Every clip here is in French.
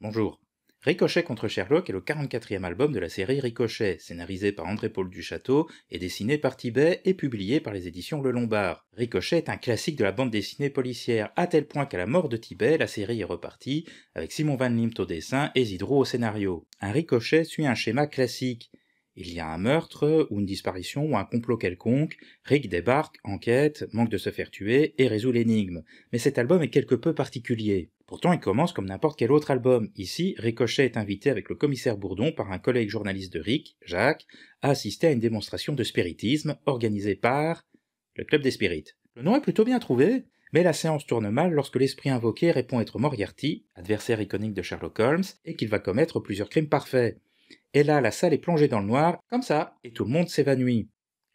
Bonjour. Ricochet contre Sherlock est le 44e album de la série Ricochet, scénarisé par André-Paul Duchâteau et dessiné par Tibet et publié par les éditions Le Lombard. Ricochet est un classique de la bande dessinée policière, à tel point qu'à la mort de Tibet, la série est repartie, avec Simon Van Limt au dessin et Zidro au scénario. Un Ricochet suit un schéma classique. Il y a un meurtre ou une disparition ou un complot quelconque, Rick débarque, enquête, manque de se faire tuer et résout l'énigme. Mais cet album est quelque peu particulier. Pourtant, il commence comme n'importe quel autre album. Ici, Ricochet est invité avec le commissaire Bourdon par un collègue journaliste de Rick, Jacques, à assister à une démonstration de spiritisme organisée par le Club des Spirites. Le nom est plutôt bien trouvé, mais la séance tourne mal lorsque l'esprit invoqué répond être Moriarty, adversaire iconique de Sherlock Holmes, et qu'il va commettre plusieurs crimes parfaits. Et là, la salle est plongée dans le noir, comme ça, et tout le monde s'évanouit.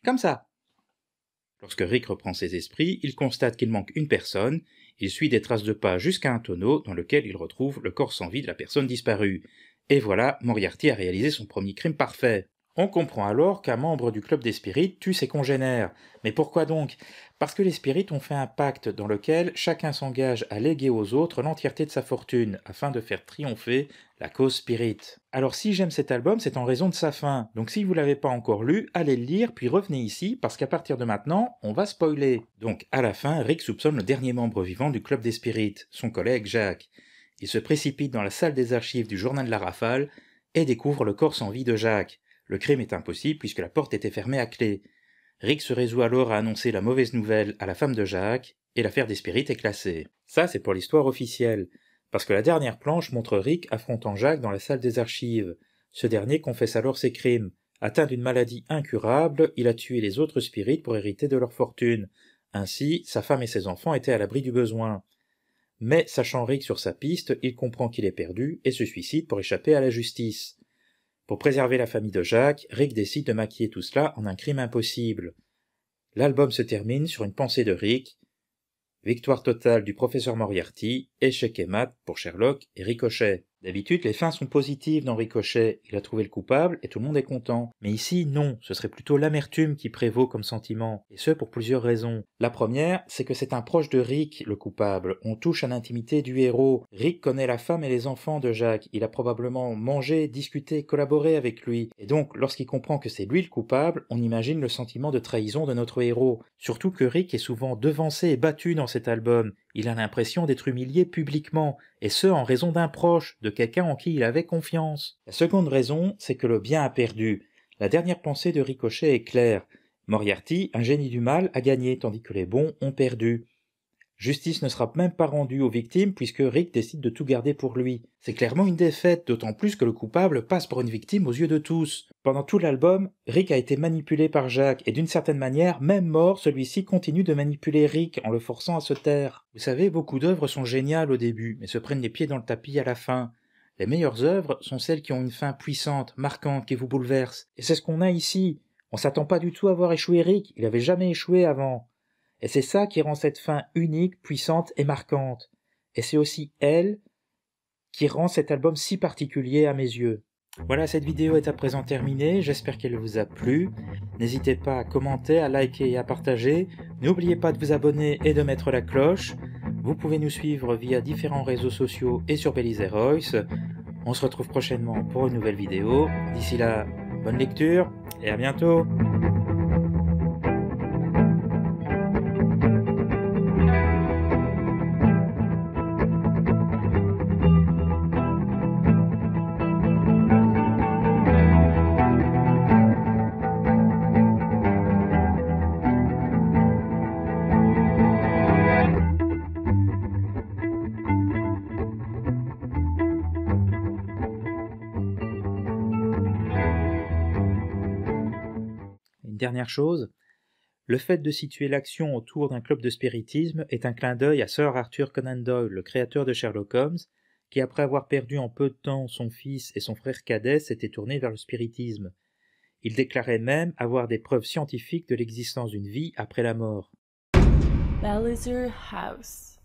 Comme ça. Lorsque Rick reprend ses esprits, il constate qu'il manque une personne, il suit des traces de pas jusqu'à un tonneau dans lequel il retrouve le corps sans vie de la personne disparue. Et voilà, Moriarty a réalisé son premier crime parfait. On comprend alors qu'un membre du club des spirites tue ses congénères. Mais pourquoi donc Parce que les spirites ont fait un pacte dans lequel chacun s'engage à léguer aux autres l'entièreté de sa fortune, afin de faire triompher la cause spirite. Alors si j'aime cet album, c'est en raison de sa fin. Donc si vous ne l'avez pas encore lu, allez le lire, puis revenez ici, parce qu'à partir de maintenant, on va spoiler. Donc à la fin, Rick soupçonne le dernier membre vivant du club des spirites, son collègue Jacques. Il se précipite dans la salle des archives du journal de la Rafale et découvre le corps sans vie de Jacques. Le crime est impossible puisque la porte était fermée à clé. Rick se résout alors à annoncer la mauvaise nouvelle à la femme de Jacques, et l'affaire des spirites est classée. Ça, c'est pour l'histoire officielle, parce que la dernière planche montre Rick affrontant Jacques dans la salle des archives. Ce dernier confesse alors ses crimes. Atteint d'une maladie incurable, il a tué les autres spirites pour hériter de leur fortune. Ainsi, sa femme et ses enfants étaient à l'abri du besoin. Mais, sachant Rick sur sa piste, il comprend qu'il est perdu et se suicide pour échapper à la justice. Pour préserver la famille de Jacques, Rick décide de maquiller tout cela en un crime impossible. L'album se termine sur une pensée de Rick. Victoire totale du professeur Moriarty, échec et mat pour Sherlock et Ricochet. D'habitude, les fins sont positives dans Ricochet, il a trouvé le coupable et tout le monde est content. Mais ici, non, ce serait plutôt l'amertume qui prévaut comme sentiment, et ce pour plusieurs raisons. La première, c'est que c'est un proche de Rick, le coupable. On touche à l'intimité du héros. Rick connaît la femme et les enfants de Jacques, il a probablement mangé, discuté, collaboré avec lui. Et donc, lorsqu'il comprend que c'est lui le coupable, on imagine le sentiment de trahison de notre héros. Surtout que Rick est souvent devancé et battu dans cet album. Il a l'impression d'être humilié publiquement, et ce en raison d'un proche, de quelqu'un en qui il avait confiance. La seconde raison, c'est que le bien a perdu. La dernière pensée de Ricochet est claire. Moriarty, un génie du mal, a gagné, tandis que les bons ont perdu. Justice ne sera même pas rendue aux victimes puisque Rick décide de tout garder pour lui. C'est clairement une défaite, d'autant plus que le coupable passe pour une victime aux yeux de tous. Pendant tout l'album, Rick a été manipulé par Jacques, et d'une certaine manière, même mort, celui-ci continue de manipuler Rick en le forçant à se taire. Vous savez, beaucoup d'œuvres sont géniales au début, mais se prennent les pieds dans le tapis à la fin. Les meilleures œuvres sont celles qui ont une fin puissante, marquante, qui vous bouleverse. Et c'est ce qu'on a ici. On s'attend pas du tout à voir échouer Rick, il avait jamais échoué avant. Et c'est ça qui rend cette fin unique, puissante et marquante. Et c'est aussi elle qui rend cet album si particulier à mes yeux. Voilà, cette vidéo est à présent terminée, j'espère qu'elle vous a plu. N'hésitez pas à commenter, à liker et à partager. N'oubliez pas de vous abonner et de mettre la cloche. Vous pouvez nous suivre via différents réseaux sociaux et sur Belize On se retrouve prochainement pour une nouvelle vidéo. D'ici là, bonne lecture et à bientôt Dernière chose, le fait de situer l'action autour d'un club de spiritisme est un clin d'œil à Sir Arthur Conan Doyle, le créateur de Sherlock Holmes, qui après avoir perdu en peu de temps son fils et son frère cadet s'était tourné vers le spiritisme. Il déclarait même avoir des preuves scientifiques de l'existence d'une vie après la mort. House.